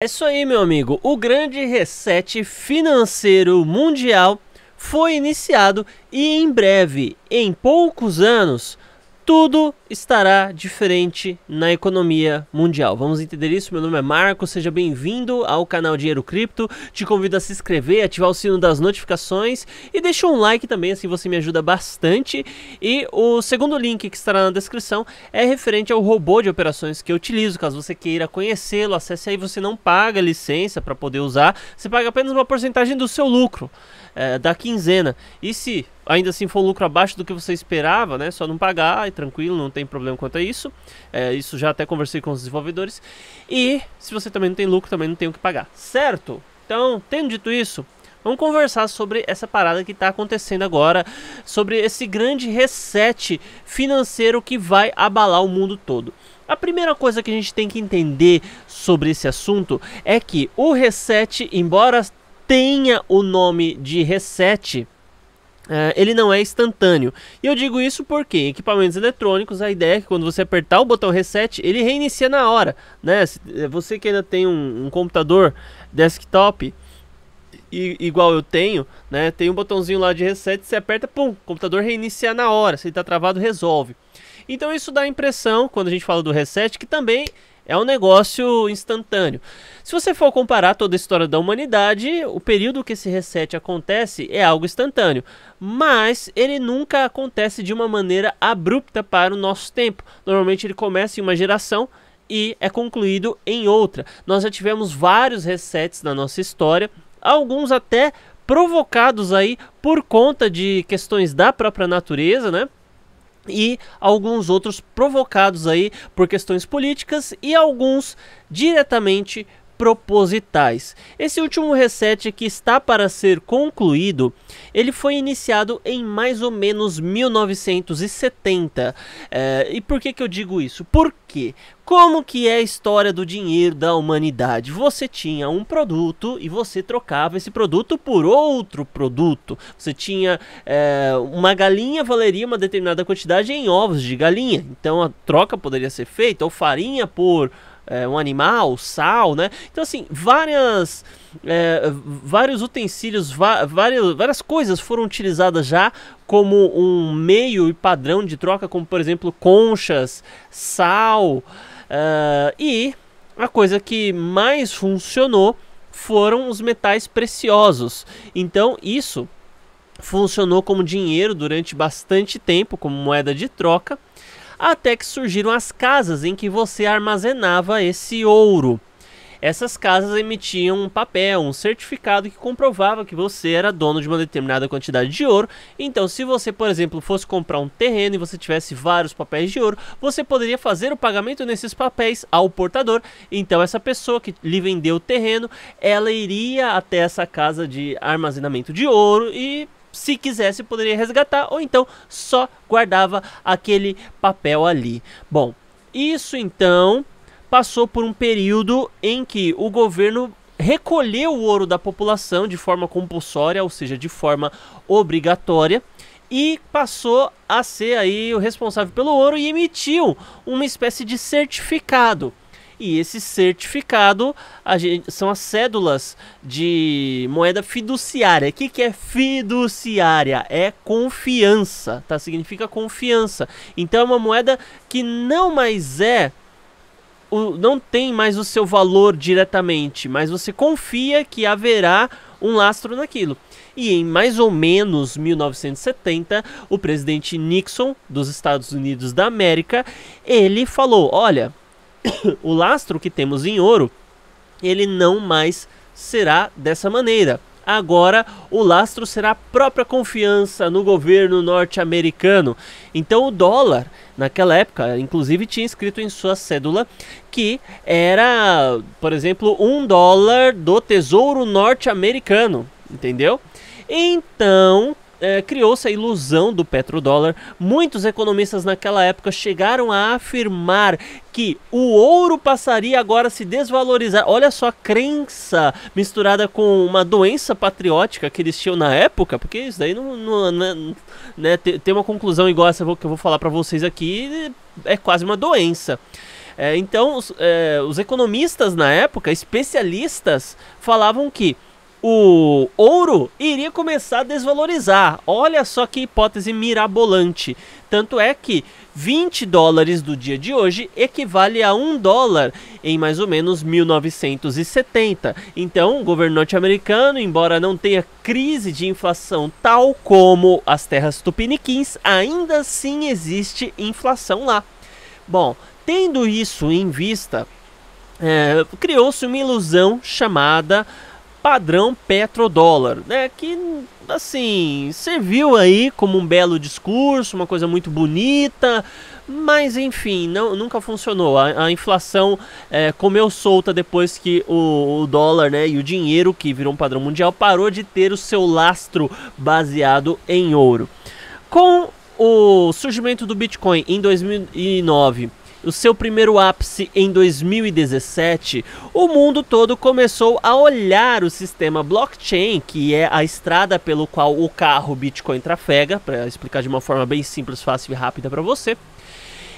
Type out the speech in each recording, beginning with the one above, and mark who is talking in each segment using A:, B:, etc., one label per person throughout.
A: É isso aí, meu amigo. O grande reset financeiro mundial foi iniciado e em breve, em poucos anos, tudo estará diferente na economia mundial. Vamos entender isso? Meu nome é Marco, seja bem-vindo ao canal Dinheiro Cripto. Te convido a se inscrever, ativar o sino das notificações e deixa um like também, assim você me ajuda bastante. E o segundo link que estará na descrição é referente ao robô de operações que eu utilizo. Caso você queira conhecê-lo, acesse aí, você não paga licença para poder usar, você paga apenas uma porcentagem do seu lucro é, da quinzena. E se ainda assim for lucro abaixo do que você esperava, né? Só não pagar, e tranquilo, não tem problema quanto a isso. É, isso já até conversei com os desenvolvedores. E se você também não tem lucro, também não tem o que pagar, certo? Então, tendo dito isso, Vamos conversar sobre essa parada que está acontecendo agora, sobre esse grande reset financeiro que vai abalar o mundo todo. A primeira coisa que a gente tem que entender sobre esse assunto é que o reset, embora tenha o nome de reset, eh, ele não é instantâneo. E eu digo isso porque equipamentos eletrônicos, a ideia é que quando você apertar o botão reset, ele reinicia na hora. Né? Se, eh, você que ainda tem um, um computador desktop, igual eu tenho, né? tem um botãozinho lá de reset, você aperta, pum, o computador reinicia na hora. Se ele está travado, resolve. Então isso dá a impressão, quando a gente fala do reset, que também é um negócio instantâneo. Se você for comparar toda a história da humanidade, o período que esse reset acontece é algo instantâneo, mas ele nunca acontece de uma maneira abrupta para o nosso tempo. Normalmente ele começa em uma geração e é concluído em outra. Nós já tivemos vários resets na nossa história, alguns até provocados aí por conta de questões da própria natureza, né? e alguns outros provocados aí por questões políticas e alguns diretamente propositais. Esse último reset que está para ser concluído, ele foi iniciado em mais ou menos 1970. É, e por que, que eu digo isso? Porque como que é a história do dinheiro da humanidade? Você tinha um produto e você trocava esse produto por outro produto. Você tinha é, uma galinha valeria uma determinada quantidade em ovos de galinha. Então a troca poderia ser feita, ou farinha por é, um animal, sal, né? Então, assim, várias. É, vários utensílios, várias, várias coisas foram utilizadas já como um meio e padrão de troca, como por exemplo conchas, sal. É, e a coisa que mais funcionou foram os metais preciosos. Então, isso funcionou como dinheiro durante bastante tempo, como moeda de troca até que surgiram as casas em que você armazenava esse ouro. Essas casas emitiam um papel, um certificado que comprovava que você era dono de uma determinada quantidade de ouro. Então, se você, por exemplo, fosse comprar um terreno e você tivesse vários papéis de ouro, você poderia fazer o pagamento nesses papéis ao portador. Então, essa pessoa que lhe vendeu o terreno, ela iria até essa casa de armazenamento de ouro e se quisesse, poderia resgatar, ou então só guardava aquele papel ali. Bom, isso então passou por um período em que o governo recolheu o ouro da população de forma compulsória, ou seja, de forma obrigatória, e passou a ser aí o responsável pelo ouro e emitiu uma espécie de certificado e esse certificado gente, são as cédulas de moeda fiduciária. O que, que é fiduciária? É confiança, tá? Significa confiança. Então é uma moeda que não mais é o, não tem mais o seu valor diretamente, mas você confia que haverá um lastro naquilo. E em mais ou menos 1970, o presidente Nixon dos Estados Unidos da América, ele falou: "Olha, o lastro que temos em ouro, ele não mais será dessa maneira. Agora, o lastro será a própria confiança no governo norte-americano. Então, o dólar, naquela época, inclusive tinha escrito em sua cédula que era, por exemplo, um dólar do Tesouro Norte-Americano. Entendeu? Então, é, criou-se a ilusão do petrodólar. Muitos economistas naquela época chegaram a afirmar que o ouro passaria agora a se desvalorizar. Olha só a crença misturada com uma doença patriótica que eles tinham na época, porque isso daí não, não, não né, né uma conclusão igual essa que eu vou falar para vocês aqui é quase uma doença. É, então, os, é, os economistas na época, especialistas, falavam que o ouro iria começar a desvalorizar. Olha só que hipótese mirabolante. Tanto é que 20 dólares do dia de hoje equivale a 1 dólar em mais ou menos 1970. Então, o governo norte-americano, embora não tenha crise de inflação tal como as terras tupiniquins, ainda assim existe inflação lá. Bom, tendo isso em vista, é, criou-se uma ilusão chamada padrão petrodólar, né? Que assim serviu aí como um belo discurso, uma coisa muito bonita, mas enfim, não, nunca funcionou. A, a inflação é, comeu solta depois que o, o, dólar, né, e o dinheiro que virou um padrão mundial parou de ter o seu lastro baseado em ouro. Com o surgimento do Bitcoin em 2009 o seu primeiro ápice em 2017, o mundo todo começou a olhar o sistema blockchain, que é a estrada pelo qual o carro Bitcoin trafega, para explicar de uma forma bem simples, fácil e rápida para você.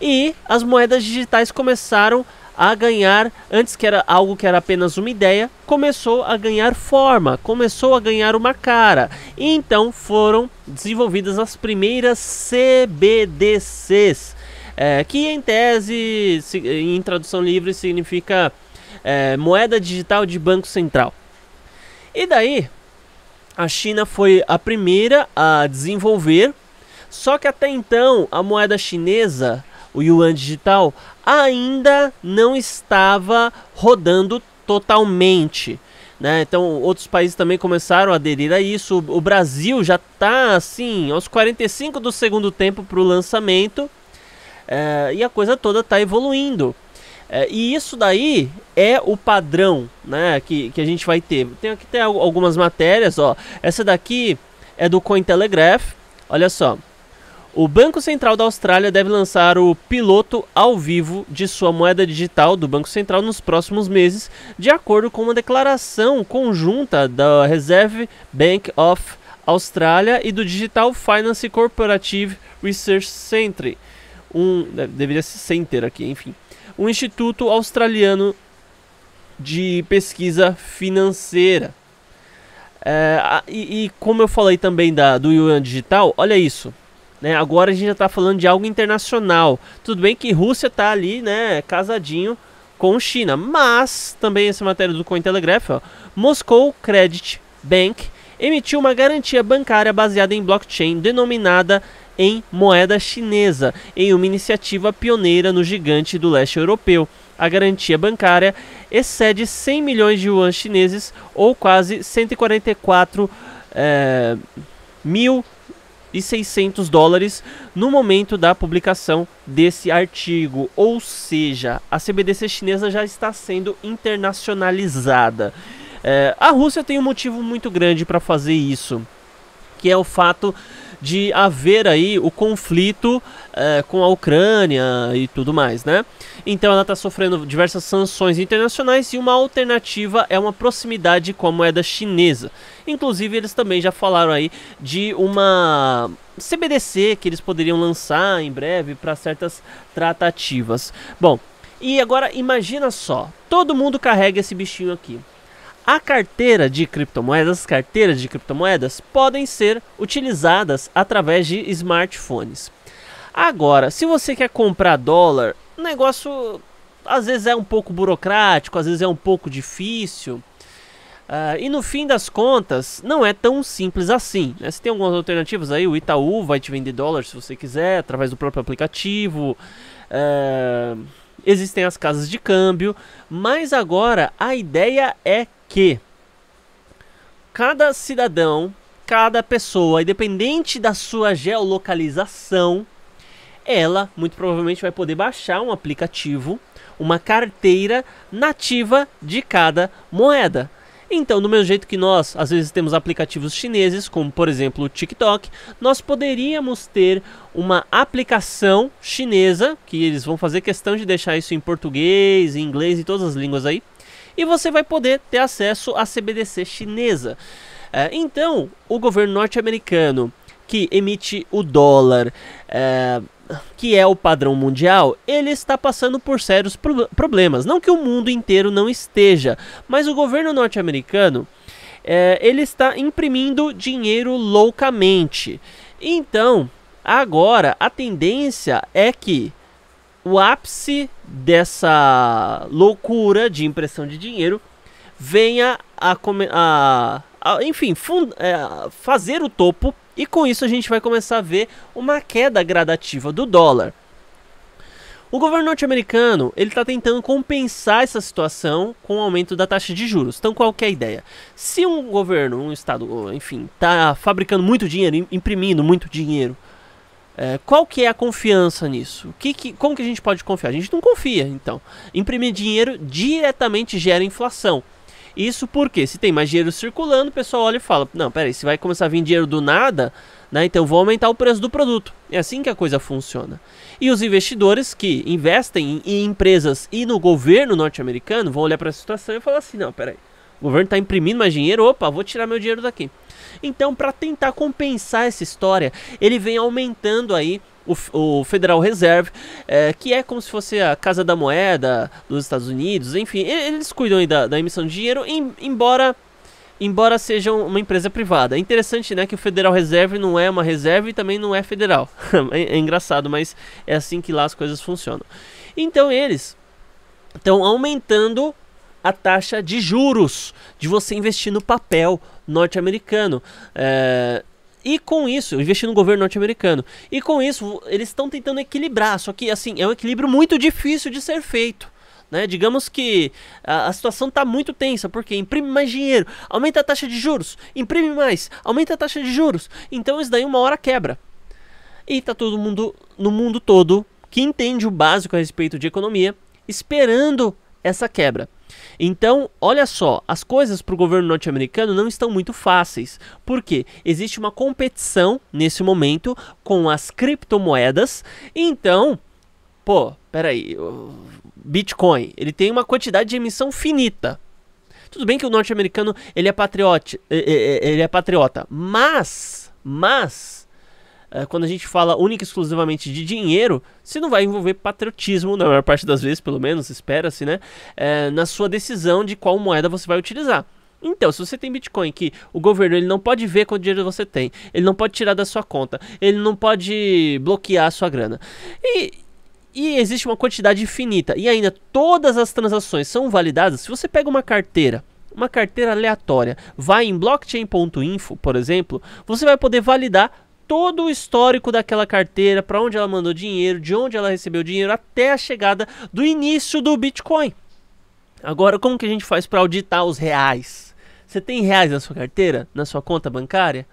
A: E as moedas digitais começaram a ganhar, antes que era algo que era apenas uma ideia, começou a ganhar forma, começou a ganhar uma cara. E então foram desenvolvidas as primeiras CBDCs é, que em tese, em tradução livre, significa é, moeda digital de banco central. E daí, a China foi a primeira a desenvolver, só que até então a moeda chinesa, o yuan digital, ainda não estava rodando totalmente. Né? Então, outros países também começaram a aderir a isso. O Brasil já está assim, aos 45 do segundo tempo para o lançamento. É, e a coisa toda está evoluindo. É, e isso daí é o padrão né, que, que a gente vai ter. Tem aqui tem algumas matérias. Ó. Essa daqui é do Cointelegraph. Olha só. O Banco Central da Austrália deve lançar o piloto ao vivo de sua moeda digital do Banco Central nos próximos meses, de acordo com uma declaração conjunta da Reserve Bank of Austrália e do Digital Finance Corporative Research Centre um. Né, deveria ser Center aqui, enfim. Um instituto australiano de pesquisa financeira. É, e, e, como eu falei também da, do Yuan Digital, olha isso. Né, agora a gente já está falando de algo internacional. Tudo bem que Rússia está ali, né, casadinho com China. Mas, também essa matéria do Cointelegraph, ó, Moscou Credit Bank emitiu uma garantia bancária baseada em blockchain denominada em moeda chinesa, em uma iniciativa pioneira no gigante do leste europeu. A garantia bancária excede 100 milhões de yuan chineses, ou quase 144 é, eh, mil e 600 dólares no momento da publicação desse artigo, ou seja, a CBDC chinesa já está sendo internacionalizada. É, a Rússia tem um motivo muito grande para fazer isso, que é o fato de haver aí o conflito é, com a Ucrânia e tudo mais, né? Então ela está sofrendo diversas sanções internacionais e uma alternativa é uma proximidade com a moeda chinesa. Inclusive eles também já falaram aí de uma CBDC que eles poderiam lançar em breve para certas tratativas. Bom, e agora imagina só, todo mundo carrega esse bichinho aqui. A carteira de criptomoedas, as carteiras de criptomoedas podem ser utilizadas através de smartphones. Agora, se você quer comprar dólar, o negócio às vezes é um pouco burocrático, às vezes é um pouco difícil. Uh, e no fim das contas, não é tão simples assim. Né? Você tem algumas alternativas aí, o Itaú vai te vender dólar se você quiser, através do próprio aplicativo. Uh, existem as casas de câmbio, mas agora a ideia é que cada cidadão, cada pessoa, independente da sua geolocalização, ela muito provavelmente vai poder baixar um aplicativo, uma carteira nativa de cada moeda. Então, do mesmo jeito que nós às vezes temos aplicativos chineses, como por exemplo o TikTok, nós poderíamos ter uma aplicação chinesa, que eles vão fazer questão de deixar isso em português, em inglês e todas as línguas aí, e você vai poder ter acesso à CBDC chinesa. É, então, o governo norte-americano que emite o dólar, é, que é o padrão mundial, ele está passando por sérios pro problemas. Não que o mundo inteiro não esteja, mas o governo norte-americano é, ele está imprimindo dinheiro loucamente. Então, agora a tendência é que o ápice dessa loucura de impressão de dinheiro venha a, a, a enfim, é, fazer o topo e com isso a gente vai começar a ver uma queda gradativa do dólar. O governo norte-americano ele está tentando compensar essa situação com o aumento da taxa de juros. Então qual é a ideia? Se um governo, um estado, enfim, está fabricando muito dinheiro, imprimindo muito dinheiro, é, qual que é a confiança nisso? Que, que, como que a gente pode confiar? A gente não confia, então. Imprimir dinheiro diretamente gera inflação. Isso porque se tem mais dinheiro circulando, o pessoal olha e fala: Não, peraí, se vai começar a vir dinheiro do nada, né, então vou aumentar o preço do produto. É assim que a coisa funciona. E os investidores que investem em, em empresas e no governo norte-americano vão olhar para a situação e falar assim: Não, peraí, o governo está imprimindo mais dinheiro, opa, vou tirar meu dinheiro daqui. Então, para tentar compensar essa história, ele vem aumentando aí o, o Federal Reserve, é, que é como se fosse a casa da moeda dos Estados Unidos, enfim, eles cuidam da, da, emissão de dinheiro, em, embora embora seja uma empresa privada. É interessante, né, que o Federal Reserve não é uma reserva e também não é federal. é, é engraçado, mas é assim que lá as coisas funcionam. Então, eles estão aumentando a taxa de juros de você investir no papel norte-americano. É, e com isso, investir no governo norte-americano. E com isso, eles estão tentando equilibrar. Só que, assim, é um equilíbrio muito difícil de ser feito. Né? Digamos que a, a situação está muito tensa, porque imprime mais dinheiro, aumenta a taxa de juros, imprime mais, aumenta a taxa de juros. Então isso daí uma hora quebra. E está todo mundo no mundo todo que entende o básico a respeito de economia, esperando essa quebra. Então, olha só, as coisas para o governo norte-americano não estão muito fáceis. porque Existe uma competição nesse momento com as criptomoedas. Então, pô, peraí, Bitcoin, ele tem uma quantidade de emissão finita. Tudo bem que o norte-americano ele é patriota, eh, eh, eh, ele é patriota, mas, mas é, quando a gente fala única e exclusivamente de dinheiro, você não vai envolver patriotismo, na maior parte das vezes, pelo menos, espera-se, né? É, na sua decisão de qual moeda você vai utilizar. Então, se você tem Bitcoin que o governo ele não pode ver quanto dinheiro você tem, ele não pode tirar da sua conta, ele não pode bloquear a sua grana. E, e existe uma quantidade infinita. E ainda todas as transações são validadas. Se você pega uma carteira uma carteira aleatória vai em blockchain.info, por exemplo, você vai poder validar todo o histórico daquela carteira, para onde ela mandou dinheiro, de onde ela recebeu dinheiro, até a chegada do início do Bitcoin. Agora, como que a gente faz para auditar os reais? Você tem reais na sua carteira, na sua conta bancária?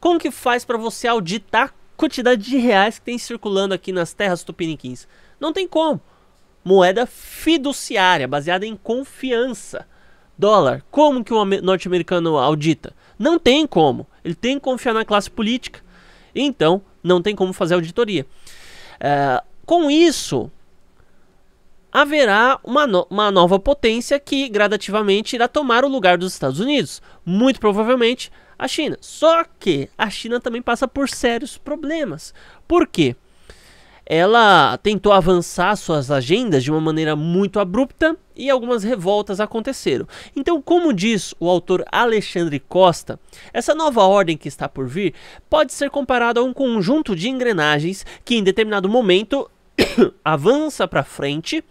A: Como que faz para você auditar a quantidade de reais que tem circulando aqui nas terras tupiniquins? Não tem como. Moeda fiduciária, baseada em confiança. Dólar, como que um norte-americano audita? Não tem como. Ele tem que confiar na classe política então, não tem como fazer auditoria. Eh, com isso, haverá uma, no uma nova potência que gradativamente irá tomar o lugar dos Estados Unidos, muito provavelmente a China. Só que a China também passa por sérios problemas. Por quê? ela tentou avançar suas agendas de uma maneira muito abrupta e algumas revoltas aconteceram. Então, como diz o autor Alexandre Costa, essa nova ordem que está por vir pode ser comparada a um conjunto de engrenagens que em determinado momento avança para frente,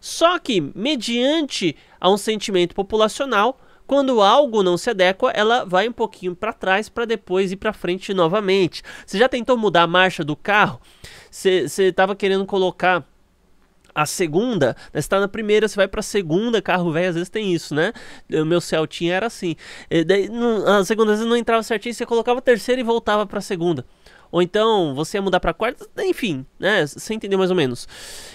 A: só que mediante a um sentimento populacional quando algo não se adequa, ela vai um pouquinho para trás para depois ir para frente novamente. Você já tentou mudar a marcha do carro? Você estava querendo colocar a segunda, Você né, está na primeira, você vai para a segunda, carro velho, às vezes tem isso, né? O meu Celtinha era assim. E daí, não, a segunda vez não entrava certinho, você colocava a terceira e voltava para a segunda ou então você ia mudar para quarta, enfim, né? Você entendeu mais ou menos.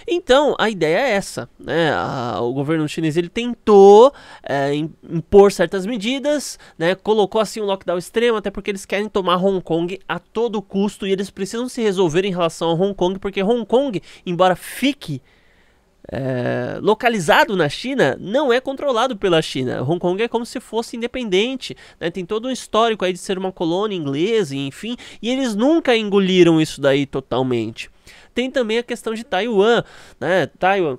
A: Então, a ideia é essa, né? A, o governo chinês ele tentou é, impor certas medidas, né? Colocou assim um lockdown extremo, até porque eles querem tomar Hong Kong a todo custo e eles precisam se resolver em relação a Hong Kong, porque Hong Kong, embora fique é, localizado na China, não é controlado pela China. Hong Kong é como se fosse independente, né? tem todo um histórico aí de ser uma colônia inglesa, enfim, e eles nunca engoliram isso daí totalmente. Tem também a questão de Taiwan, né? Taiwan.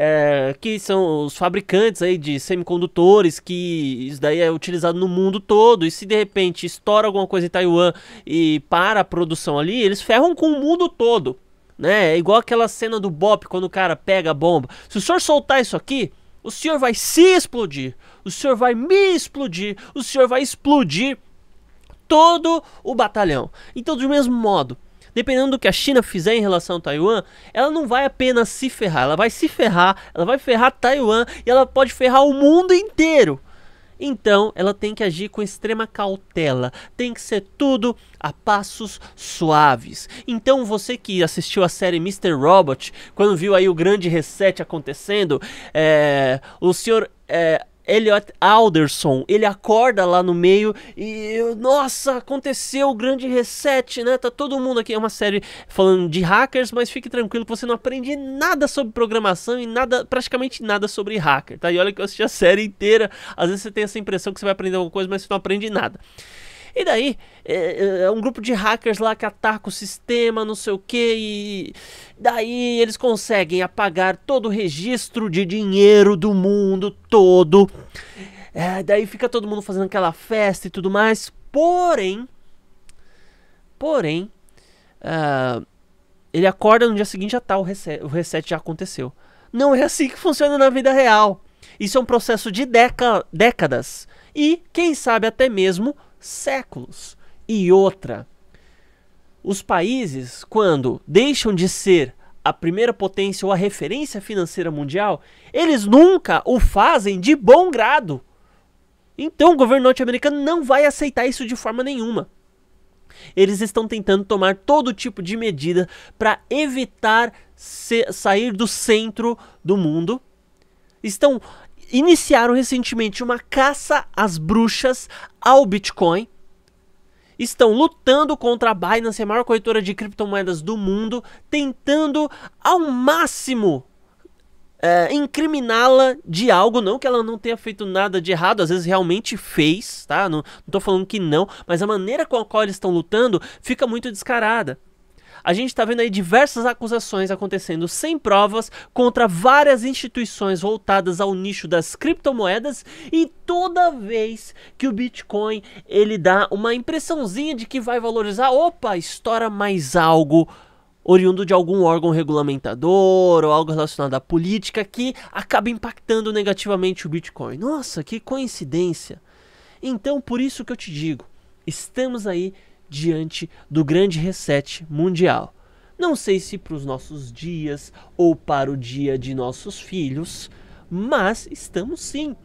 A: É, que são os fabricantes aí de semicondutores, que isso daí é utilizado no mundo todo, e se de repente estoura alguma coisa em Taiwan e para a produção ali, eles ferram com o mundo todo né? É igual aquela cena do Bop quando o cara pega a bomba. Se o senhor soltar isso aqui, o senhor vai se explodir, o senhor vai me explodir, o senhor vai explodir todo o batalhão. Então, do mesmo modo, dependendo do que a China fizer em relação a Taiwan, ela não vai apenas se ferrar, ela vai se ferrar, ela vai ferrar Taiwan e ela pode ferrar o mundo inteiro. Então, ela tem que agir com extrema cautela, tem que ser tudo a passos suaves. Então, você que assistiu a série Mr. Robot, quando viu aí o grande reset acontecendo, é, o senhor é, Elliot Alderson, ele acorda lá no meio e, nossa, aconteceu o grande reset, né? Tá todo mundo aqui, é uma série falando de hackers, mas fique tranquilo que você não aprende nada sobre programação e nada, praticamente nada sobre hacker, tá? E olha que eu assisti a série inteira, às vezes você tem essa impressão que você vai aprender alguma coisa, mas você não aprende nada. E daí é, é, é um grupo de hackers lá que ataca o sistema, não sei o que, e daí eles conseguem apagar todo o registro de dinheiro do mundo todo. É, daí fica todo mundo fazendo aquela festa e tudo mais. Porém, porém, uh, ele acorda no dia seguinte já tá o reset, o reset já aconteceu. Não é assim que funciona na vida real. Isso é um processo de décadas e, quem sabe, até mesmo séculos. E outra, os países, quando deixam de ser a primeira potência ou a referência financeira mundial, eles nunca o fazem de bom grado. Então o governo norte-americano não vai aceitar isso de forma nenhuma. Eles estão tentando tomar todo tipo de medida para evitar sair do centro do mundo. Estão iniciaram recentemente uma caça às bruxas ao Bitcoin. Estão lutando contra a Binance, a maior corretora de criptomoedas do mundo, tentando ao máximo é, incriminá-la de algo, não que ela não tenha feito nada de errado, às vezes realmente fez, tá? Não, não tô falando que não, mas a maneira com a qual eles estão lutando fica muito descarada. A gente está vendo aí diversas acusações acontecendo sem provas contra várias instituições voltadas ao nicho das criptomoedas e toda vez que o Bitcoin ele dá uma impressãozinha de que vai valorizar, opa, estoura mais algo oriundo de algum órgão regulamentador ou algo relacionado à política que acaba impactando negativamente o Bitcoin. Nossa, que coincidência! Então, por isso que eu te digo, estamos aí diante do grande reset mundial. Não sei se para os nossos dias ou para o dia de nossos filhos, mas estamos sim.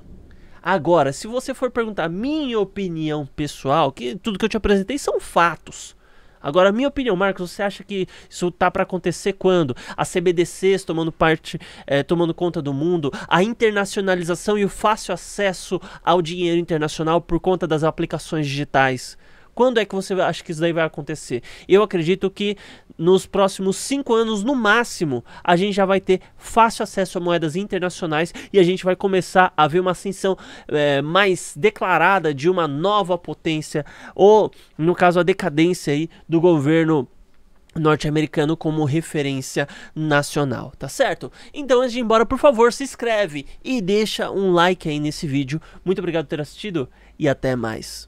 A: Agora, se você for perguntar minha opinião pessoal, que tudo que eu te apresentei são fatos. Agora, minha opinião, Marcos, você acha que isso tá para acontecer quando? a CBDCs tomando parte, eh, tomando conta do mundo, a internacionalização e o fácil acesso ao dinheiro internacional por conta das aplicações digitais. Quando é que você acha que isso daí vai acontecer? Eu acredito que nos próximos cinco anos, no máximo, a gente já vai ter fácil acesso a moedas internacionais e a gente vai começar a ver uma ascensão é, mais declarada de uma nova potência, ou no caso, a decadência aí do governo norte-americano como referência nacional, tá certo? Então, antes de ir embora, por favor, se inscreve e deixa um like aí nesse vídeo. Muito obrigado por ter assistido e até mais.